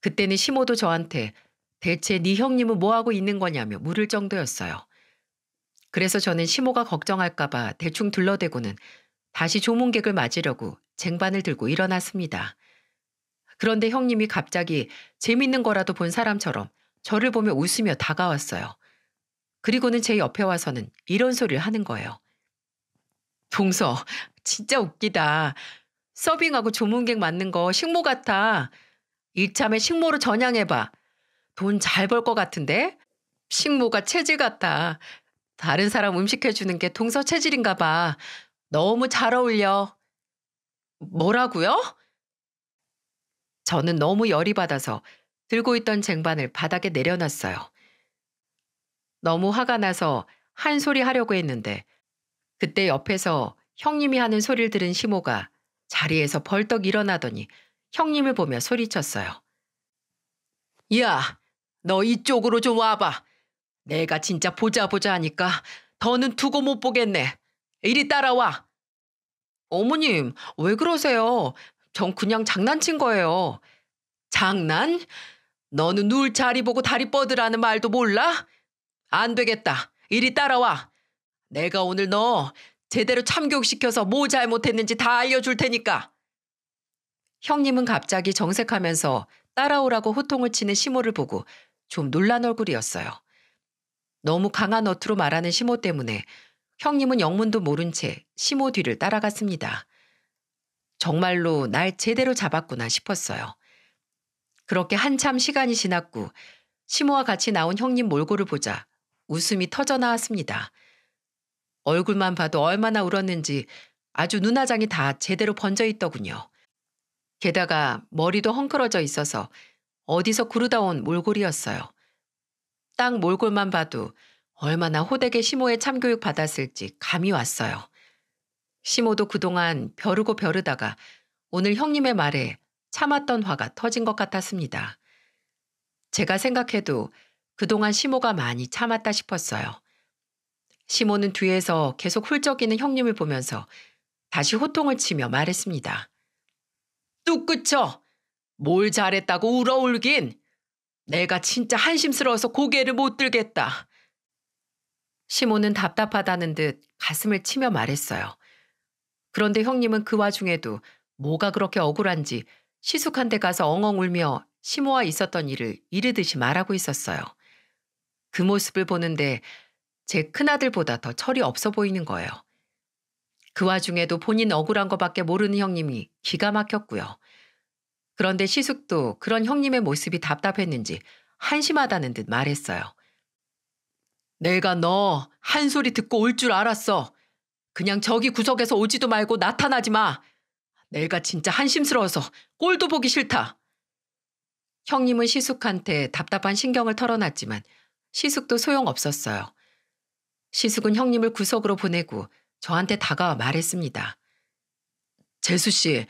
그때는 시모도 저한테 대체 네 형님은 뭐하고 있는 거냐며 물을 정도였어요. 그래서 저는 시모가 걱정할까봐 대충 둘러대고는 다시 조문객을 맞으려고 쟁반을 들고 일어났습니다. 그런데 형님이 갑자기 재밌는 거라도 본 사람처럼 저를 보며 웃으며 다가왔어요. 그리고는 제 옆에 와서는 이런 소리를 하는 거예요. 동서, 진짜 웃기다. 서빙하고 조문객 맞는 거 식모 같아. 이참에 식모로 전향해봐. 돈 잘 벌 것 같은데? 식모가 체질 같아. 다른 사람 음식해주는 게 동서 체질인가 봐. 너무 잘 어울려. 뭐라고요? 저는 너무 열이 받아서 들고 있던 쟁반을 바닥에 내려놨어요. 너무 화가 나서 한 소리 하려고 했는데 그때 옆에서 형님이 하는 소리를 들은 시모가 자리에서 벌떡 일어나더니 형님을 보며 소리쳤어요. 야, 너 이쪽으로 좀 와봐. 내가 진짜 보자 보자 하니까 더는 두고 못 보겠네. 이리 따라와. 어머님, 왜 그러세요? 전 그냥 장난친 거예요. 장난? 너는 누울 자리 보고 다리 뻗으라는 말도 몰라? 안 되겠다. 이리 따라와. 내가 오늘 너 제대로 참교육시켜서 뭐 잘못했는지 다 알려줄 테니까. 형님은 갑자기 정색하면서 따라오라고 호통을 치는 시모를 보고 좀 놀란 얼굴이었어요. 너무 강한 어투로 말하는 시모 때문에 형님은 영문도 모른 채 시모 뒤를 따라갔습니다. 정말로 날 제대로 잡았구나 싶었어요. 그렇게 한참 시간이 지났고 시모와 같이 나온 형님 몰골을 보자 웃음이 터져 나왔습니다. 얼굴만 봐도 얼마나 울었는지 아주 눈화장이 다 제대로 번져 있더군요. 게다가 머리도 헝클어져 있어서 어디서 구르다 온 몰골이었어요. 딱 몰골만 봐도 얼마나 호되게 시모의 참교육 받았을지 감이 왔어요. 시모도 그동안 벼르고 벼르다가 오늘 형님의 말에 참았던 화가 터진 것 같았습니다. 제가 생각해도 그동안 시모가 많이 참았다 싶었어요. 시모는 뒤에서 계속 훌쩍이는 형님을 보면서 다시 호통을 치며 말했습니다. 뚝 그쳐! 뭘 잘했다고 울어울긴! 내가 진짜 한심스러워서 고개를 못 들겠다. 시모는 답답하다는 듯 가슴을 치며 말했어요. 그런데 형님은 그 와중에도 뭐가 그렇게 억울한지 시숙한 데 가서 엉엉 울며 시모와 있었던 일을 이르듯이 말하고 있었어요. 그 모습을 보는데 제 큰아들보다 더 철이 없어 보이는 거예요. 그 와중에도 본인 억울한 거밖에 모르는 형님이 기가 막혔고요. 그런데 시숙도 그런 형님의 모습이 답답했는지 한심하다는 듯 말했어요. 내가 너 한 소리 듣고 올 줄 알았어. 그냥 저기 구석에서 오지도 말고 나타나지 마. 내가 진짜 한심스러워서 꼴도 보기 싫다. 형님은 시숙한테 답답한 신경을 털어놨지만 시숙도 소용없었어요. 시숙은 형님을 구석으로 보내고 저한테 다가와 말했습니다. 재수 씨,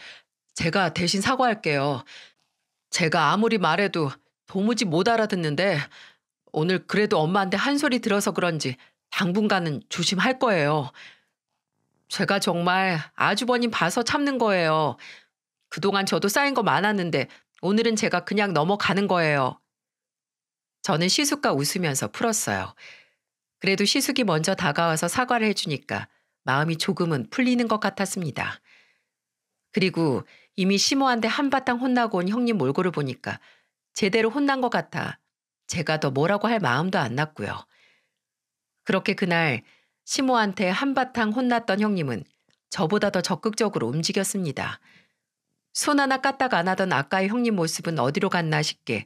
제가 대신 사과할게요. 제가 아무리 말해도 도무지 못 알아듣는데 오늘 그래도 엄마한테 한 소리 들어서 그런지 당분간은 조심할 거예요. 제가 정말 아주버님 봐서 참는 거예요. 그동안 저도 쌓인 거 많았는데 오늘은 제가 그냥 넘어가는 거예요. 저는 시숙과 웃으면서 풀었어요. 그래도 시숙이 먼저 다가와서 사과를 해주니까 마음이 조금은 풀리는 것 같았습니다. 그리고 이미 심오한데 한바탕 혼나고 온 형님 몰골을 보니까 제대로 혼난 것 같아 제가 더 뭐라고 할 마음도 안 났고요. 그렇게 그날 심호한테 한바탕 혼났던 형님은 저보다 더 적극적으로 움직였습니다. 손 하나 까딱 안 하던 아까의 형님 모습은 어디로 갔나 싶게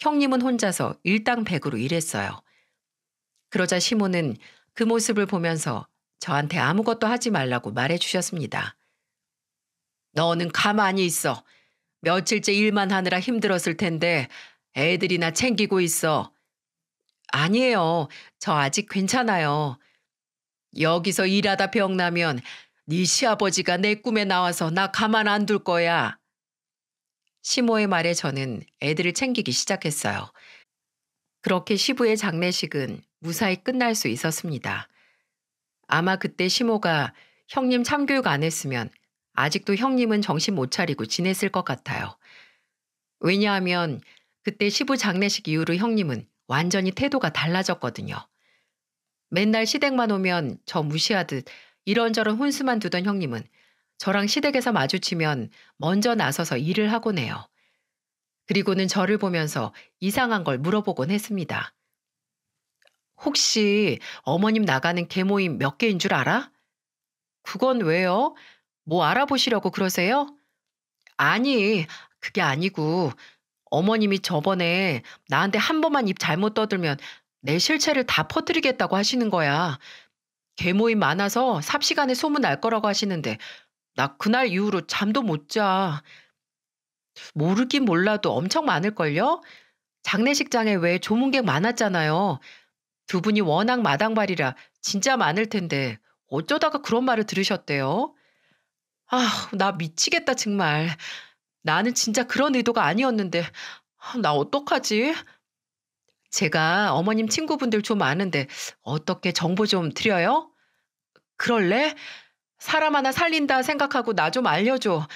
형님은 혼자서 일당백으로 일했어요. 그러자 시모는 그 모습을 보면서 저한테 아무것도 하지 말라고 말해주셨습니다. 너는 가만히 있어. 며칠째 일만 하느라 힘들었을 텐데 애들이나 챙기고 있어. 아니에요. 저 아직 괜찮아요. 여기서 일하다 병나면 네 시아버지가 내 꿈에 나와서 나 가만 안 둘 거야. 시모의 말에 저는 애들을 챙기기 시작했어요. 그렇게 시부의 장례식은 무사히 끝날 수 있었습니다. 아마 그때 시모가 형님 참교육 안 했으면 아직도 형님은 정신 못 차리고 지냈을 것 같아요. 왜냐하면 그때 시부 장례식 이후로 형님은 완전히 태도가 달라졌거든요. 맨날 시댁만 오면 저 무시하듯 이런저런 혼수만 두던 형님은 저랑 시댁에서 마주치면 먼저 나서서 일을 하곤 해요. 그리고는 저를 보면서 이상한 걸 물어보곤 했습니다. 혹시 어머님 나가는 개모임 몇 개인 줄 알아? 그건 왜요? 뭐 알아보시려고 그러세요? 아니, 그게 아니고 어머님이 저번에 나한테 한 번만 입 잘못 떠들면 내 실체를 다 퍼뜨리겠다고 하시는 거야. 개모임 많아서 삽시간에 소문 날 거라고 하시는데 나 그날 이후로 잠도 못 자. 모르긴 몰라도 엄청 많을걸요? 장례식장에 왜 조문객 많았잖아요. 두 분이 워낙 마당발이라 진짜 많을 텐데 어쩌다가 그런 말을 들으셨대요? 아, 나 미치겠다, 정말. 나는 진짜 그런 의도가 아니었는데, 나 어떡하지? 제가 어머님 친구분들 좀 아는데, 어떻게 정보 좀 드려요? 그럴래? 사람 하나 살린다 생각하고 나 좀 알려줘.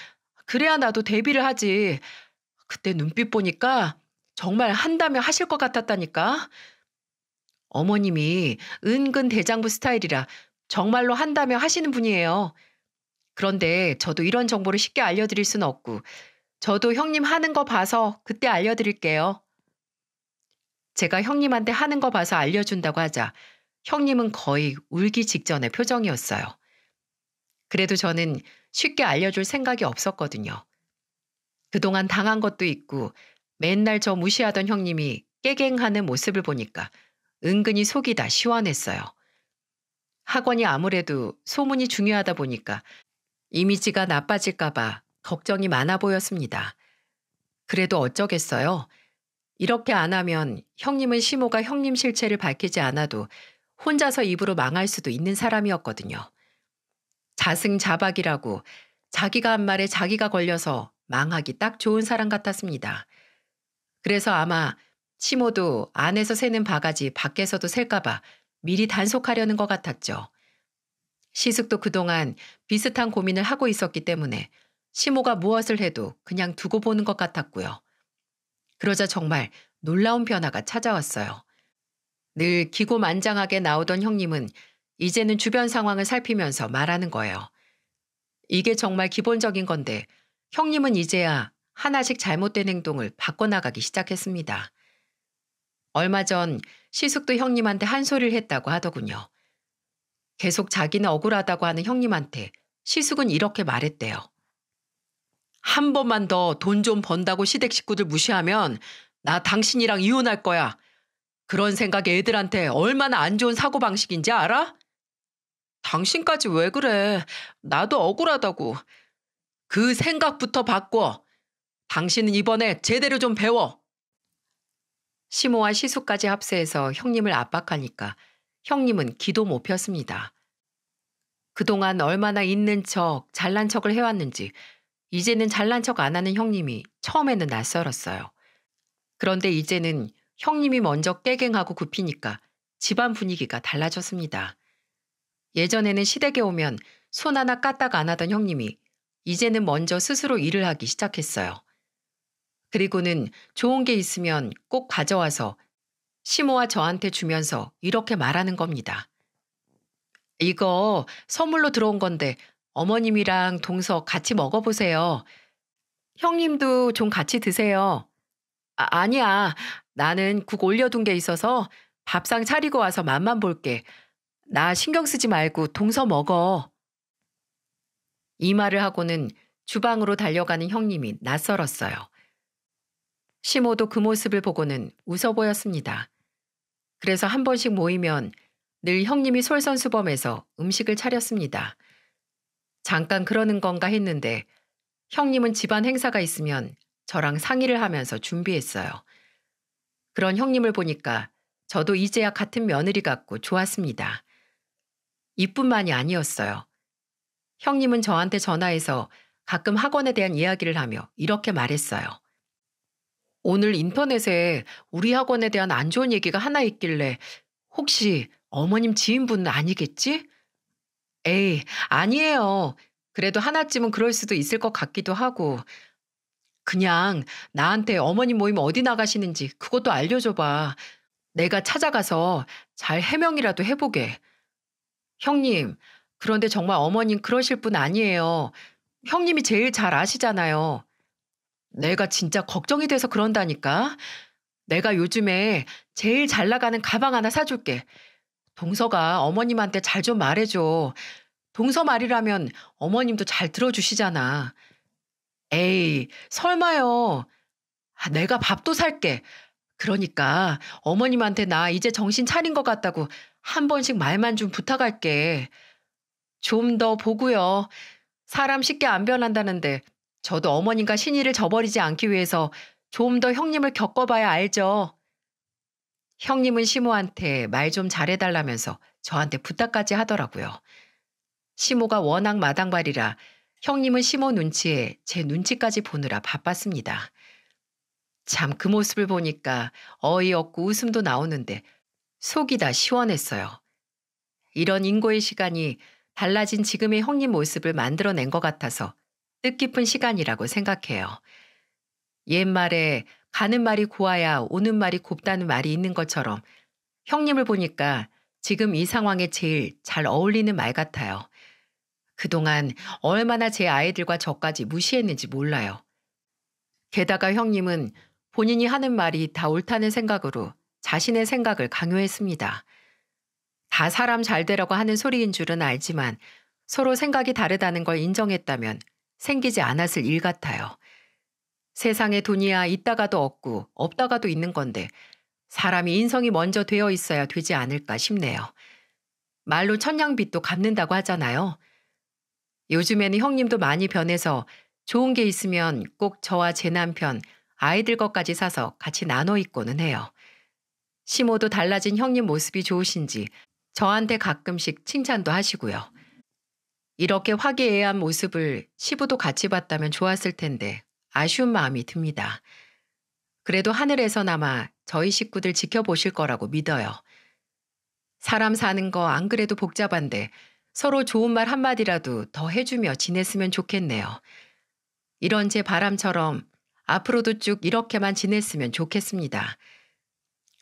그래야 나도 데뷔를 하지. 그때 눈빛 보니까 정말 한다며 하실 것 같았다니까. 어머님이 은근 대장부 스타일이라 정말로 한다며 하시는 분이에요. 그런데 저도 이런 정보를 쉽게 알려드릴 순 없고, 저도 형님 하는 거 봐서 그때 알려드릴게요. 제가 형님한테 하는 거 봐서 알려준다고 하자, 형님은 거의 울기 직전의 표정이었어요. 그래도 저는 쉽게 알려줄 생각이 없었거든요. 그동안 당한 것도 있고 맨날 저 무시하던 형님이 깨갱하는 모습을 보니까 은근히 속이 다 시원했어요. 학원이 아무래도 소문이 중요하다 보니까 이미지가 나빠질까봐 걱정이 많아 보였습니다. 그래도 어쩌겠어요. 이렇게 안 하면 형님은 시모가 형님 실체를 밝히지 않아도 혼자서 입으로 망할 수도 있는 사람이었거든요. 자승자박이라고 자기가 한 말에 자기가 걸려서 망하기 딱 좋은 사람 같았습니다. 그래서 아마 치모도 안에서 새는 바가지 밖에서도 셀까봐 미리 단속하려는 것 같았죠. 시숙도 그동안 비슷한 고민을 하고 있었기 때문에 시모가 무엇을 해도 그냥 두고 보는 것 같았고요. 그러자 정말 놀라운 변화가 찾아왔어요. 늘 기고만장하게 나오던 형님은 이제는 주변 상황을 살피면서 말하는 거예요. 이게 정말 기본적인 건데 형님은 이제야 하나씩 잘못된 행동을 바꿔나가기 시작했습니다. 얼마 전 시숙도 형님한테 한 소리를 했다고 하더군요. 계속 자기는 억울하다고 하는 형님한테 시숙은 이렇게 말했대요. 한 번만 더 돈 좀 번다고 시댁 식구들 무시하면 나 당신이랑 이혼할 거야. 그런 생각이 애들한테 얼마나 안 좋은 사고방식인지 알아? 당신까지 왜 그래? 나도 억울하다고. 그 생각부터 바꿔. 당신은 이번에 제대로 좀 배워. 시모와 시수까지 합세해서 형님을 압박하니까 형님은 기도 못 폈습니다. 그동안 얼마나 있는 척, 잘난 척을 해왔는지 이제는 잘난 척 안 하는 형님이 처음에는 낯설었어요. 그런데 이제는 형님이 먼저 깨갱하고 굽히니까 집안 분위기가 달라졌습니다. 예전에는 시댁에 오면 손 하나 까딱 안 하던 형님이 이제는 먼저 스스로 일을 하기 시작했어요. 그리고는 좋은 게 있으면 꼭 가져와서 시모와 저한테 주면서 이렇게 말하는 겁니다. 이거 선물로 들어온 건데 어머님이랑 동서 같이 먹어보세요. 형님도 좀 같이 드세요. 아, 아니야. 나는 국 올려둔 게 있어서 밥상 차리고 와서 맛만 볼게. 나 신경 쓰지 말고 동서 먹어. 이 말을 하고는 주방으로 달려가는 형님이 낯설었어요. 시모도 그 모습을 보고는 웃어 보였습니다. 그래서 한 번씩 모이면 늘 형님이 솔선수범해서 음식을 차렸습니다. 잠깐 그러는 건가 했는데 형님은 집안 행사가 있으면 저랑 상의를 하면서 준비했어요. 그런 형님을 보니까 저도 이제야 같은 며느리 같고 좋았습니다. 이뿐만이 아니었어요. 형님은 저한테 전화해서 가끔 학원에 대한 이야기를 하며 이렇게 말했어요. 오늘 인터넷에 우리 학원에 대한 안 좋은 얘기가 하나 있길래 혹시 어머님 지인분 아니겠지? 에이, 아니에요. 그래도 하나쯤은 그럴 수도 있을 것 같기도 하고. 그냥 나한테 어머님 모임 어디 나가시는지 그것도 알려줘봐. 내가 찾아가서 잘 해명이라도 해보게. 형님, 그런데 정말 어머님 그러실 분 아니에요. 형님이 제일 잘 아시잖아요. 내가 진짜 걱정이 돼서 그런다니까. 내가 요즘에 제일 잘 나가는 가방 하나 사줄게. 동서가 어머님한테 잘 좀 말해줘. 동서 말이라면 어머님도 잘 들어주시잖아. 에이, 설마요. 아, 내가 밥도 살게. 그러니까 어머님한테 나 이제 정신 차린 것 같다고 한 번씩 말만 좀 부탁할게. 좀 더 보고요. 사람 쉽게 안 변한다는데 저도 어머님과 신의를 저버리지 않기 위해서 좀 더 형님을 겪어봐야 알죠. 형님은 시모한테 말 좀 잘해달라면서 저한테 부탁까지 하더라고요. 시모가 워낙 마당발이라 형님은 시모 눈치에 제 눈치까지 보느라 바빴습니다. 참 그 모습을 보니까 어이없고 웃음도 나오는데 속이 다 시원했어요. 이런 인고의 시간이 달라진 지금의 형님 모습을 만들어낸 것 같아서 뜻깊은 시간이라고 생각해요. 옛말에 가는 말이 고와야 오는 말이 곱다는 말이 있는 것처럼 형님을 보니까 지금 이 상황에 제일 잘 어울리는 말 같아요. 그동안 얼마나 제 아이들과 저까지 무시했는지 몰라요. 게다가 형님은 본인이 하는 말이 다 옳다는 생각으로 자신의 생각을 강요했습니다. 다 사람 잘 되라고 하는 소리인 줄은 알지만 서로 생각이 다르다는 걸 인정했다면 생기지 않았을 일 같아요. 세상에 돈이야 있다가도 없고 없다가도 있는 건데 사람이 인성이 먼저 되어 있어야 되지 않을까 싶네요. 말로 천냥빚도 갚는다고 하잖아요. 요즘에는 형님도 많이 변해서 좋은 게 있으면 꼭 저와 제 남편, 아이들 것까지 사서 같이 나눠 입고는 해요. 시모도 달라진 형님 모습이 좋으신지 저한테 가끔씩 칭찬도 하시고요. 이렇게 화기애애한 모습을 시부도 같이 봤다면 좋았을 텐데 아쉬운 마음이 듭니다. 그래도 하늘에서나마 저희 식구들 지켜보실 거라고 믿어요. 사람 사는 거 안 그래도 복잡한데 서로 좋은 말 한마디라도 더 해주며 지냈으면 좋겠네요. 이런 제 바람처럼 앞으로도 쭉 이렇게만 지냈으면 좋겠습니다.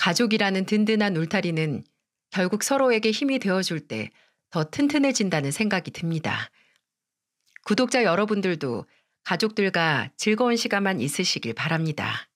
가족이라는 든든한 울타리는 결국 서로에게 힘이 되어줄 때 더 튼튼해진다는 생각이 듭니다. 구독자 여러분들도 가족들과 즐거운 시간만 있으시길 바랍니다.